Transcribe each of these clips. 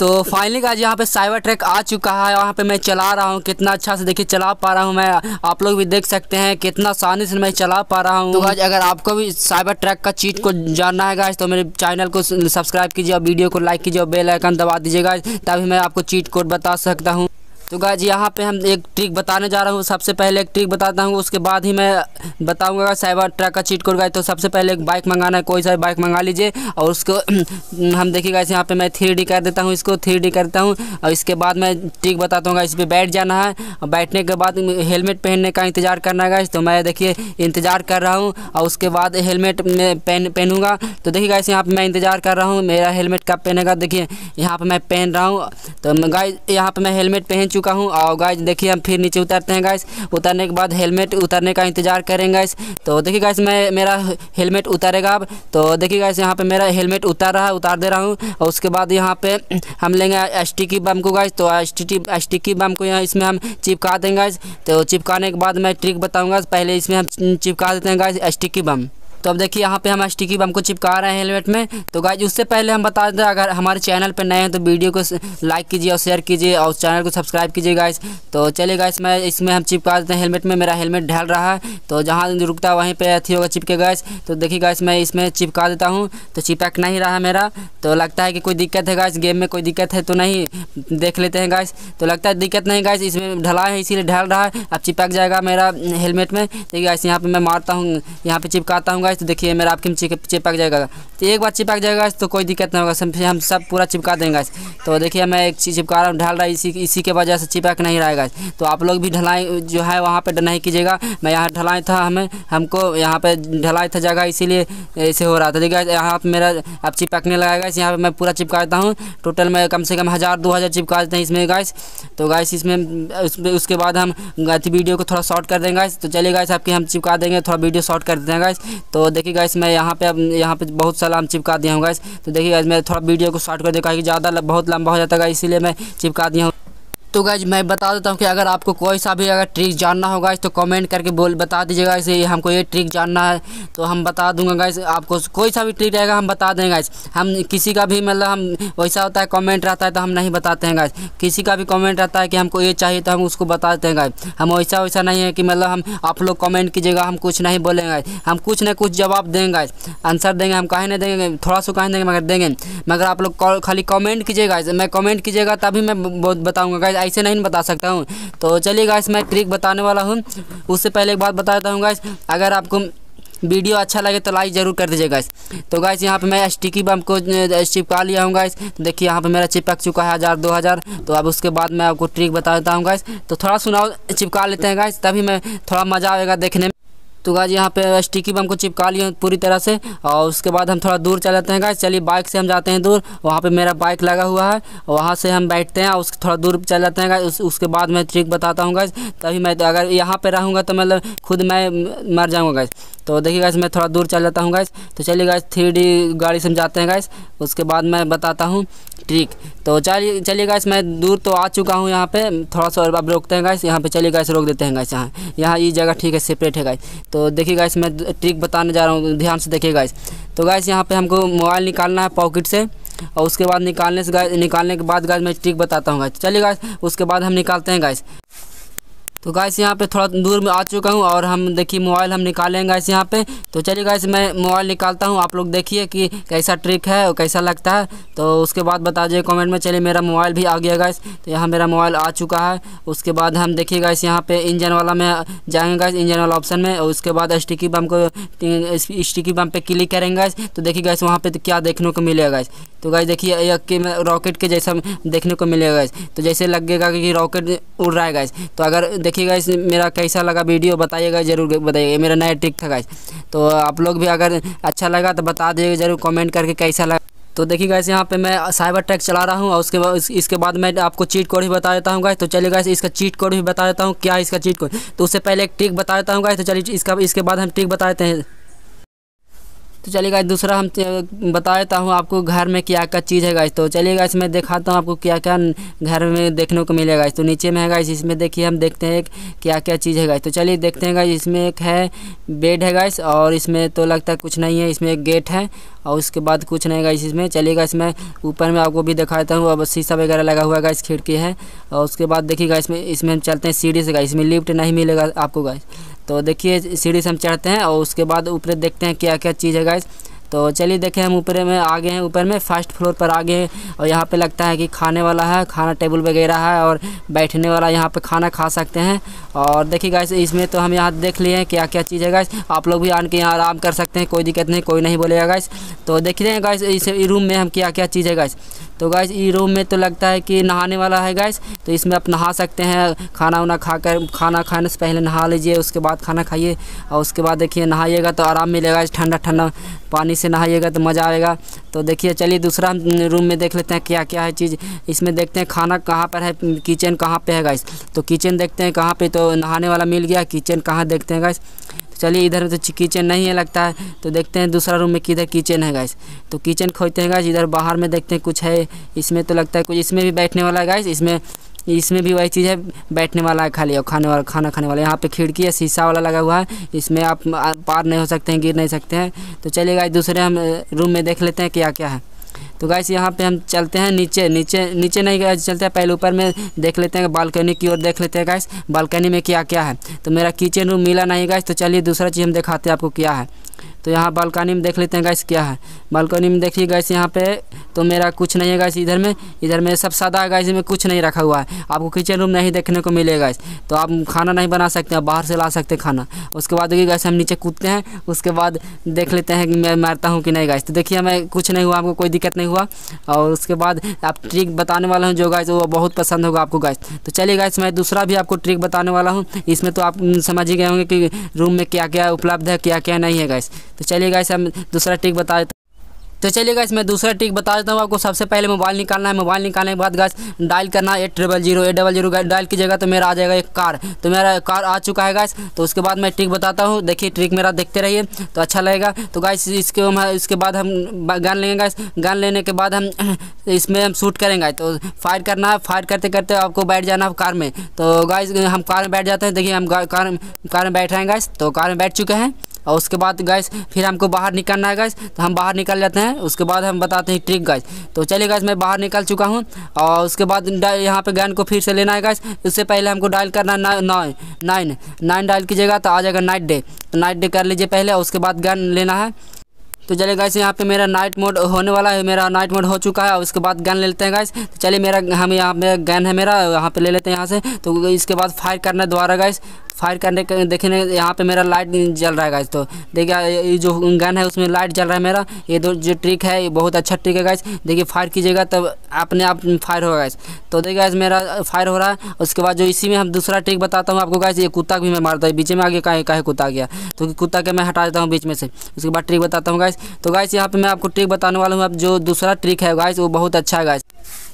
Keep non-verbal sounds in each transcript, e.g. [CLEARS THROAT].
तो फाइनली आज यहाँ पे साइबर ट्रैक आ चुका है यहाँ पे मैं चला रहा हूँ कितना अच्छा से देखिए चला पा रहा हूँ मैं आप लोग भी देख सकते हैं कितना आसानी से मैं चला पा रहा हूँ तो आज अगर आपको भी साइबर ट्रैक का चीट को जानना है गाइज तो मेरे चैनल को सब्सक्राइब कीजिए और वीडियो को लाइक कीजिए और बेलाइकन दबा दीजिएगा तभी मैं आपको चीट कोड बता सकता हूँ तो गाइज यहाँ पे हम एक ट्रिक बताने जा रहा हूँ सबसे पहले एक ट्रिक बताता हूँ उसके बाद ही मैं बताऊँगा साइबर ट्रक का चीट कोड गाइज तो सबसे पहले एक बाइक मंगाना है कोई सा बाइक मंगा लीजिए और उसको [CLEARS THROAT] हम देखिए गाइज यहाँ पे मैं थ्री कर देता हूँ इसको थ्री करता हूँ और इसके बाद मैं ट्रिक बताता हूँ गाइज इस पर बैठ जाना है और बैठने के बाद हेलमेट पहनने का इंतज़ार करना है गाइज तो मैं देखिए इंतज़ार कर रहा हूँ और उसके बाद हेलमेट में पहन पहनूँगा तो देखिए गाइज यहाँ पर मैं इंतज़ार कर रहा हूँ मेरा हेलमेट कब पहनेगा देखिए यहाँ पर मैं पहन रहा हूँ तो गाइज यहाँ पर मैं हेलमेट पहन चुका चुका हूँ और गाइज देखिए हम फिर नीचे उतरते हैं गाइस उतरने के बाद हेलमेट उतरने का इंतजार करेंगे गाइस तो देखिए गाइस मैं मेरा हेलमेट उतरेगा अब तो देखिए गाइस यहाँ पर मेरा हेलमेट उतार रहा है उतार दे रहा हूँ और उसके बाद यहाँ पे हम लेंगे एसटिकी बम को गाइस तो स्टिकी बम को यहाँ इसमें हम चिपका देंगे गाइस तो चिपकाने के बाद मैं ट्रिक बताऊँगा पहले इसमें हम चिपका देते हैं गाइस स्टिकी बम तो अब देखिए यहाँ पे हम स्टिकी बम को चिपका रहे हैं हेलमेट में तो गाइज उससे पहले हम बता दें अगर हमारे चैनल पर नए हैं तो वीडियो को लाइक कीजिए और शेयर कीजिए और चैनल को सब्सक्राइब कीजिए गाइज तो चलिए गाइस मैं इसमें हम चिपका देते हैं हेलमेट में मेरा हेलमेट ढल रहा है तो जहाँ रुकता वहीं पर अथी होगा चिपके गैस तो देखिए गैस मैं इसमें चिपका देता हूँ तो चिपक नहीं रहा मेरा तो लगता है कि कोई दिक्कत है गैस गेम में कोई दिक्कत है तो नहीं देख लेते हैं गैस तो लगता है दिक्कत नहीं गैस इसमें ढला है इसीलिए ढल रहा है अब चिपक जाएगा मेरा हेलमेट में देखिए गैस यहाँ पर मैं मारता हूँ यहाँ पर चिपकाता हूँ गाइस तो देखिए मेरा आपके में चिपक जाएगा तो एक बार चिपक जाएगा तो कोई दिक्कत नहीं होगा सब हम सब पूरा चिपका देंगे गाइस तो देखिए मैं एक चीज़ चिपका रहा हूँ ढाल रहा इसी इसी के वजह से चिपक नहीं रहा है गाइस तो आप लोग भी ढलाई जो है वहाँ पर नहीं कीजिएगा मैं यहाँ ढलाई था हमें हमको यहाँ पर ढलाई था जगह इसीलिए ऐसे हो रहा था देखिए यहाँ पर मेरा अब चिपकने लगा गाइस यहाँ पर मैं पूरा चिपका देता हूँ टोटल मैं कम से कम हज़ार दो हज़ार चिपका देते हैं इसमें गाइस तो गाइस इसमें उसके बाद हम वीडियो को थोड़ा शॉर्ट कर देंगे गाइस तो चलिए गाइस आपके हम चिपका देंगे थोड़ा वीडियो शॉर्ट कर देते हैं गाइस तो तो देखिए गाइस मैं यहाँ पे अब यहाँ पे बहुत सारा आम चिपका दिया हूँ गाइस तो देखिए गाइस मैं थोड़ा वीडियो को शॉर्ट कर दिया कि ज़्यादा बहुत लंबा हो जाता है इसीलिए मैं चिपका दिया हूँ तो गाइज मैं बता देता हूँ कि अगर आपको कोई सा भी अगर ट्रिक जानना होगा इस तो कमेंट करके बोल बता दीजिएगा इसे हमको ये ट्रिक जानना है तो हम बता दूंगा गाइज आपको कोई सा भी ट्रिक रहेगा हम बता देंगे गाइज हम किसी का भी मतलब हम वैसा होता है कमेंट रहता है तो हम नहीं बताते हैं गाइज किसी का भी कमेंट रहता है कि हमको ये चाहिए तो हम उसको बता देते हैं गाइज हम वैसा वैसा नहीं है कि मतलब हम आप लोग कॉमेंट कीजिएगा हम कुछ नहीं बोलेंगे गाइज हम कुछ ना कुछ जवाब देंगे गाइज आंसर देंगे हम कहीं नहीं देंगे थोड़ा सा कहीं देंगे मगर देंगे मगर आप लोग खाली कॉमेंट कीजिएगा मैं कमेंट कीजिएगा तभी मैं बताऊँगा गाइज ऐसे नहीं बता सकता हूँ तो चलिए गाइस मैं ट्रिक बताने वाला हूँ उससे पहले एक बात बता देता हूँ गाइस अगर आपको वीडियो अच्छा लगे तो लाइक ज़रूर कर दीजिए गाइस तो गाइस यहाँ पे मैं स्टिकी बम को चिपका लिया हूँ गाइस देखिए यहाँ पे मेरा चिपक चुका है हज़ार दो हज़ार तो अब उसके बाद मैं आपको ट्रिक बता देता हूँ गाइस तो थोड़ा सुनाओ चिपका लेते हैं गाइस तभी मैं थोड़ा मज़ा आएगा देखने में तो गाज यहाँ पे स्टिकी बम को चिपका लिए पूरी तरह से और उसके बाद हम थोड़ा दूर चले जाते हैं गाज चलिए बाइक से हम जाते हैं दूर वहाँ पे मेरा बाइक लगा हुआ है वहाँ से हम बैठते हैं और उसके थोड़ा दूर चल जाते हैं गाज उस, उसके बाद मैं ट्रिक बताता हूँ गाज तभी मैं तो अगर यहाँ पर रहूँगा तो मतलब खुद मैं मर जाऊँगा गाज तो देखिए गाज मैं थोड़ा दूर चल जाता हूँ गाज तो चलिए गाज थ्री गाड़ी से हम जाते हैं गाज उसके बाद मैं बताता हूँ ट्रिक तो चलिए चलिए गाइस मैं दूर तो आ चुका हूँ यहाँ पे थोड़ा सा अब रोकते हैं गाइस यहाँ पे चलिए गाइस रोक देते हैं गाइस यहाँ यहाँ ये जगह ठीक है सेपरेट है गाइस तो देखिए गाइस मैं ट्रिक बताने जा रहा हूँ ध्यान से देखिए गाइस तो गाइस यहाँ पे हमको मोबाइल निकालना है पॉकेट से और उसके बाद निकालने से गाय निकालने के बाद गाइस मैं ट्रिक बताता हूँ गाइस चलिए गाइस उसके बाद हम निकालते हैं गाइस तो गाइस यहाँ पे थोड़ा दूर में आ चुका हूँ और हम देखिए मोबाइल हम निकालेंगे गाइस यहाँ पे तो चलिए गाइस मैं मोबाइल निकालता हूँ आप लोग देखिए कि कैसा ट्रिक है और कैसा लगता है तो उसके बाद बता दिए कमेंट में चलिए मेरा मोबाइल भी आ गया गाइस तो यहाँ मेरा मोबाइल आ चुका है उसके बाद हम देखिए गाइस यहाँ पे इंजन वाला में जाएंगे गाइस इंजन वाला ऑप्शन में और उसके बाद स्टिकी बम को स्टिकी बम पे क्लिक करेंगे गाइस तो देखिए गाइस वहाँ पे तो क्या देखने को मिलेगा गाइस तो गाइस देखिए एक के रॉकेट के जैसा देखने को मिलेगा गाइस तो जैसे लगेगा कि रॉकेट उड़ रहा है गाइस तो अगर देखिएगा इस मेरा कैसा लगा वीडियो बताइएगा ज़रूर बताइएगा मेरा नया ट्रिक था गाइस तो आप लोग भी अगर अच्छा लगा तो बता दीजिएगा ज़रूर कमेंट करके कैसा लगा तो देखिए गाइस यहाँ पे मैं साइबर ट्रैक चला रहा हूँ और उसके बाद इसके बाद मैं आपको चीट कोड भी बता देता हूँ गाइस तो चलिए गाइस इसका चीट कोड भी बता देता हूँ क्या इसका चीट कोड तो उससे पहले एक ट्रिक बता देता हूँ गाइस तो चलिए इसका इसके बाद हम ट्रिक बता देते हैं तो चलिए गाइस दूसरा हम बता देता हूँ आपको घर में क्या क्या चीज़ है गाइस तो चलिए गाइस मैं दिखाता हूँ आपको क्या क्या घर में देखने को मिलेगा इस तो नीचे में है गाइस इसमें देखिए हम देखते हैं क्या क्या चीज़ है गाइस तो चलिए देखते हैं गाइस इसमें एक है बेड है गाइस और इसमें तो लगता है कुछ नहीं है इसमें एक गेट है और उसके बाद कुछ नहीं गाइस इसमें चलिएगा इसमें ऊपर में आपको भी दिखाता हूँ अब शीशा वगैरह लगा हुआ है गाइस खिड़की है और उसके बाद देखिएगा इसमें इसमें हम चलते हैं सीढ़ी से गाइस इसमें लिफ्ट नहीं मिलेगा आपको गाइस तो देखिए सीढ़ी से हम चढ़ते हैं और उसके बाद ऊपर देखते हैं क्या क्या चीज़ है गाइस तो चलिए देखें हम ऊपर में आ गए हैं ऊपर में फर्स्ट फ्लोर पर आ गए हैं और यहाँ पे लगता है कि खाने वाला है खाना टेबल वगैरह है और बैठने वाला यहाँ पे खाना खा सकते हैं और देखिए गाइस इसमें तो हम यहाँ देख लिए हैं क्या क्या चीज़ है गाइस आप लोग भी आन के यहाँ आराम कर सकते हैं कोई दिक्कत नहीं कोई नहीं बोलेगा गाइस तो देख रहे हैं गाइस इस रूम में हम क्या क्या चीज़ है गाइस तो गैस ये रूम में तो लगता है कि नहाने वाला है गैस तो इसमें आप नहा सकते हैं खाना उना खा कर खाना खाने से पहले नहा लीजिए उसके बाद खाना खाइए और उसके बाद देखिए नहाइएगा तो आराम मिलेगा ठंडा ठंडा पानी से नहाइएगा तो मज़ा आएगा तो देखिए चलिए दूसरा रूम में देख लेते हैं क्या क्या है चीज़ इसमें देखते हैं खाना कहाँ पर है किचन कहाँ पर है गैस तो किचन देखते हैं कहाँ पर तो नहाने वाला मिल गया किचन कहाँ देखते हैं गैस चलिए इधर तो किचन नहीं है लगता है तो देखते हैं दूसरा रूम में किधर किचन है गैस तो किचन खोजते हैं गैस इधर बाहर में देखते हैं कुछ है इसमें तो लगता है कुछ इसमें भी बैठने वाला है गैस इसमें इसमें भी वही चीज़ है बैठने वाला है खाली और खाने वाला खाना खाने वाला यहाँ पे खिड़की है शीशा वाला लगा हुआ है इसमें आप पार नहीं हो सकते हैं गिर नहीं सकते हैं तो चलिए गाइस दूसरे हम रूम में देख लेते हैं क्या क्या है तो गैस यहाँ पे हम चलते हैं नीचे नीचे नीचे नहीं चलते हैं पहले ऊपर में देख लेते हैं बालकनी की ओर देख लेते हैं गैस बालकनी में क्या क्या है तो मेरा किचन रूम मिला नहीं गैस तो चलिए दूसरा चीज़ हम दिखाते हैं आपको क्या है तो यहाँ बालकनी में देख लेते हैं गैस क्या है बालकनी में देखिए गैस यहाँ पे तो मेरा कुछ नहीं है गैस इधर में इधर में सब सादा है गैस में कुछ नहीं रखा हुआ है आपको किचन रूम नहीं देखने को मिलेगा गैस तो आप खाना नहीं बना सकते हैं बाहर से ला सकते खाना उसके बाद देखिए गैस हम नीचे कूदते हैं उसके बाद देख लेते हैं कि मैं मारता हूँ कि नहीं गैस तो देखिए हमें कुछ नहीं हुआ आपको कोई दिक्कत नहीं हुआ और उसके बाद आप ट्रिक बताने वाला हूँ जो गैस वो बहुत पसंद होगा आपको गैस तो चलिए गैस मैं दूसरा भी आपको ट्रिक बताने वाला हूँ इसमें तो आप समझ ही गए होंगे कि रूम में क्या क्या उपलब्ध है क्या क्या नहीं है गैस तो चलिए गाइस हम दूसरा ट्रिक बता देते तो चलिए गाइस मैं दूसरा ट्रिक बता देता हूँ आपको सबसे पहले मोबाइल निकालना है मोबाइल निकालने के बाद गाइस डायल करना है eight triple zero eight double zero dial कीजिएगा तो मेरा आ जाएगा एक कार तो मेरा कार आ चुका है गाइस तो उसके बाद मैं ट्रिक बताता हूँ देखिए ट्रिक मेरा देखते रहिए तो अच्छा लगेगा तो गाइस इसके हम इसके बाद हम गन लेंगे गाइस गन लेने के बाद हम इसमें हम शूट करेंगे तो फायर करना है फायर करते करते आपको बैठ जाना है कार में तो गाइस हम कार में बैठ जाते हैं देखिए हम कार कार में बैठ रहे हैं गाइस तो कार में बैठ चुके हैं और उसके बाद गैस फिर हमको बाहर निकलना है गैस तो हम बाहर निकल जाते हैं उसके बाद हम बताते हैं ट्रिक गैस तो चलिए गैस मैं बाहर निकल चुका हूँ और उसके बाद यहाँ पे गैन को फिर से लेना है गैस उससे पहले हमको डायल करना है नाइन नाइन नाइन डायल कीजिएगा तो आ जाएगा नाइट डे तो नाइट डे कर लीजिए पहले उसके बाद गैन लेना है तो चलिए गाइस यहाँ पे मेरा नाइट मोड होने वाला है मेरा नाइट मोड हो चुका है और उसके बाद गन ले लेते हैं गाइस तो चलिए मेरा हम यहाँ पे गन है मेरा यहाँ पे ले लेते हैं यहाँ से तो इसके बाद फायर करने द्वारा गाइस फायर करने के देखने यहाँ पे मेरा लाइट जल रहा है गाइस तो देखिए ये जो गन है उसमें लाइट जल रहा है मेरा ये दो जो ट्रिक है ये बहुत अच्छा ट्रिक है गाइस देखिए फायर कीजिएगा तब अपने आप फायर होगा गाइस तो देखिए गाइस मेरा फायर हो रहा है उसके बाद जो इसी में हम दूसरा ट्रिक बताता हूँ आपको गाइस ये कुत्ता भी मैं मारता हूँ बीच में आगे कहीं कहीं कुत्ता गया तो कुत्ता के मैं हटा देता हूँ बीच में से उसके बाद ट्रिक बताता हूँ गाइस गाइस तो गाइस यहाँ पे मैं आपको ट्रिक बताने वाला हूँ अब जो दूसरा ट्रिक है गाइस वो बहुत अच्छा है गाइस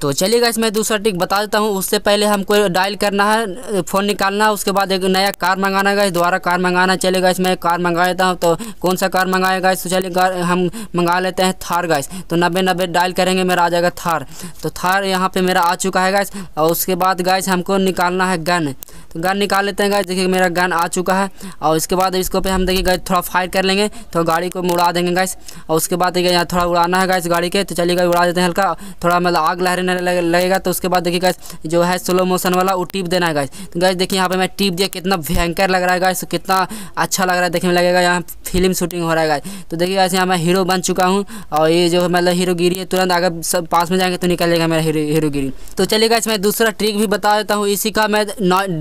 तो चलिएगा इसमें दूसरा ट्रिक बता देता हूँ उससे पहले हमको डायल करना है फ़ोन निकालना है उसके बाद एक नया कार मंगाना है दोबारा कार मंगाना चलेगा इसमें कार मंगा लेता हूँ तो कौन सा कार मंगाएगा तो चलिए हम मंगा लेते हैं थार गाइस तो नब्बे नब्बे डायल करेंगे मेरा आ जाएगा थार तो थार यहाँ पर मेरा आ चुका है गाइस और उसके बाद गाइस हमको निकालना है गन तो गन निकाल लेते हैं गाइस देखिए मेरा गन आ चुका है और इसके बाद इसको पे हम देखिए गाइस थोड़ा फायर कर लेंगे तो गाड़ी को उड़ा देंगे गाइस और उसके बाद देखिए यहाँ थोड़ा उड़ाना है गाइस गाड़ी के तो चलिए गाइस उड़ा देते हैं हल्का थोड़ा मतलब आग आग लहरने लगेगा तो उसके बाद देखिए गैस जो है स्लो मोशन वाला वो टिप देना है गैस तो गैस देखिए यहाँ पे मैं टिप दिया कितना भयंकर लग रहा है गैस कितना अच्छा लग रहा है देखने में लगेगा यहाँ फिल्म शूटिंग हो रहा है गैस तो देखिए गैस यहाँ मैं हीरो बन चुका हूँ और ये जो मतलब हीरो गिरी है तुरंत अगर सब पास में जाएंगे तो निकलेगा मेरा हीरो गिरी तो चलिए गैस मैं दूसरा ट्रिक भी बता देता हूँ इसी का मैं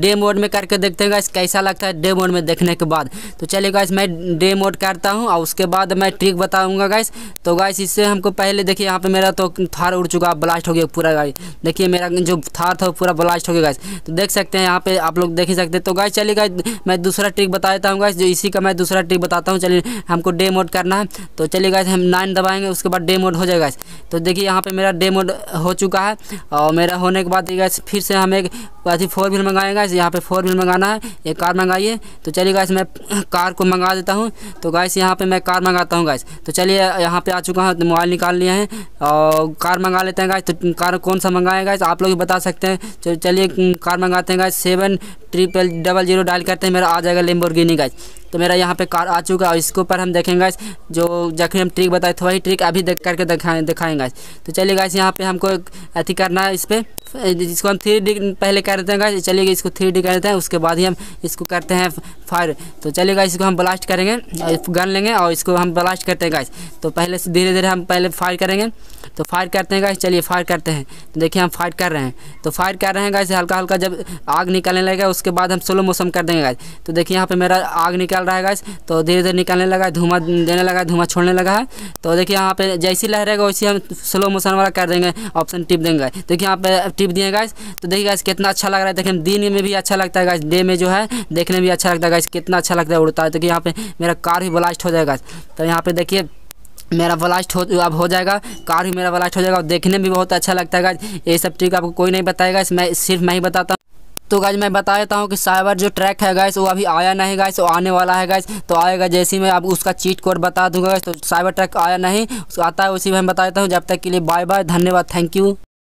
डे मोड में करके देखते हैं गैस कैसा लगता है डे मोड में देखने के बाद तो चलिए गैस मैं डे मोड करता हूँ और उसके बाद मैं ट्रिक बताऊँगा गैस तो गैस इससे हमको पहले देखिए यहाँ पर मेरा तो थार उड़ चुका ब्लास्ट ब्लास्ट हो गया पूरा गाइस देखिए मेरा जो थार था वो पूरा ब्लास्ट हो गया गाइस तो देख सकते हैं यहाँ पे आप लोग देख ही सकते हैं तो गाइस चलिए गाइस मैं दूसरा ट्रिक बता देता हूँ गाइस जो इसी का मैं दूसरा ट्रिक बताता हूँ चलिए हमको डे मोड करना है तो चलिए गाइस हम नाइन दबाएंगे उसके बाद डे मोड हो जाएगा तो देखिए यहाँ पर मेरा डे मोड हो चुका है और मेरा होने के बाद गाइस फिर से हम एक अभी फोर व्हील मंगाएंगे गाइस यहाँ पे फोर व्हील मंगाना है एक कार मंगाइए तो चलिए गाइस मैं कार को मंगा देता हूँ तो गाइस यहाँ पर मैं कार मंगाता हूँ गाइस तो चलिए यहाँ पे आ चुका हूँ तो मोबाइल निकाल लिया है और कार मंगा लेते हैं गाइस तो कार कौन सा मंगाएं गाइस आप लोग बता सकते हैं चलिए कार मंगाते हैं guys seven triple double zero dial करते हैं मेरा आ जाएगा लेम्बोर्गिनी गाइस तो मेरा यहाँ पे कार आ चुका है और इसके ऊपर हम देखेंगे जो जखनी हम ट्रिक बताए थे वही ट्रिक अभी देख करके दिखाएँ दिखाएँगे तो चलिए गाइस यहाँ पे हमको अथी करना है इस पर इसको हम थ्री डी पहले कर देते हैं गाइस चलिए इसको थ्री डी कर देते हैं उसके बाद ही हम इसको करते हैं फायर तो चलिए गाइस इसको हम ब्लास्ट करेंगे गन लेंगे और इसको हम ब्लास्ट करते हैं गाइस तो पहले से धीरे धीरे हम पहले फायर करेंगे तो फायर करते हैं गाइस चलिए फायर करते हैं तो देखिए हम फायर कर रहे हैं तो फायर कर रहे हैं गाइस हल्का हल्का जब आग निकलने लगेगा उसके बाद हम स्लो मोशन कर देंगे गाइस तो देखिए यहाँ पर मेरा आग निकल निकाल रहा है गैस तो धीरे धीरे निकालने लगा है धुआं देने लगा है धुआं छोड़ने लगा है तो देखिए यहाँ पे जैसी लहर लहरेगा वैसे हम स्लो मोशन वाला कर देंगे ऑप्शन टिप देंगे देखिए यहाँ पे टिप दिए गैस तो देखिए गैस कितना अच्छा लग रहा है देखिए दिन में भी अच्छा लगता है गैस डे में जो है देखने में भी अच्छा लगता है गैस कितना अच्छा लगता है उड़ता है देखिए यहाँ पे मेरा कार भी ब्लास्ट हो जाएगा तो यहाँ पे देखिए मेरा ब्लास्ट हो अब हो जाएगा कार भी मेरा ब्लास्ट हो जाएगा और देखने में भी बहुत अच्छा लगता है गैस ये सब ट्रिक आपको कोई नहीं बताएगा मैं सिर्फ मैं ही बताता हूँ तो गाइज मैं बता देता हूँ कि साइबर जो ट्रैक है गाइस वो अभी आया नहीं गाइस वो आने वाला है गाइस तो आएगा जैसे ही मैं अब उसका चीट कोड बता दूंगा गाइस तो साइबर ट्रैक आया नहीं आता है उसी में बता देता हूँ जब तक के लिए बाय बाय धन्यवाद थैंक यू